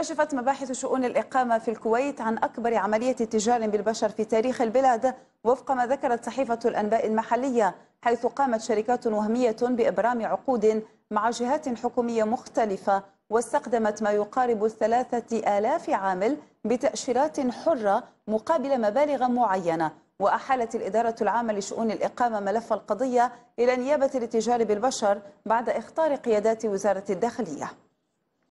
كشفت مباحث شؤون الإقامة في الكويت عن أكبر عملية تجار بالبشر في تاريخ البلاد وفق ما ذكرت صحيفة الأنباء المحلية حيث قامت شركات وهمية بإبرام عقود مع جهات حكومية مختلفة واستخدمت ما يقارب الثلاثة آلاف عامل بتأشيرات حرة مقابل مبالغ معينة وأحالت الإدارة العامة لشؤون الإقامة ملف القضية إلى نيابة الاتجار بالبشر بعد إخطار قيادات وزارة الداخلية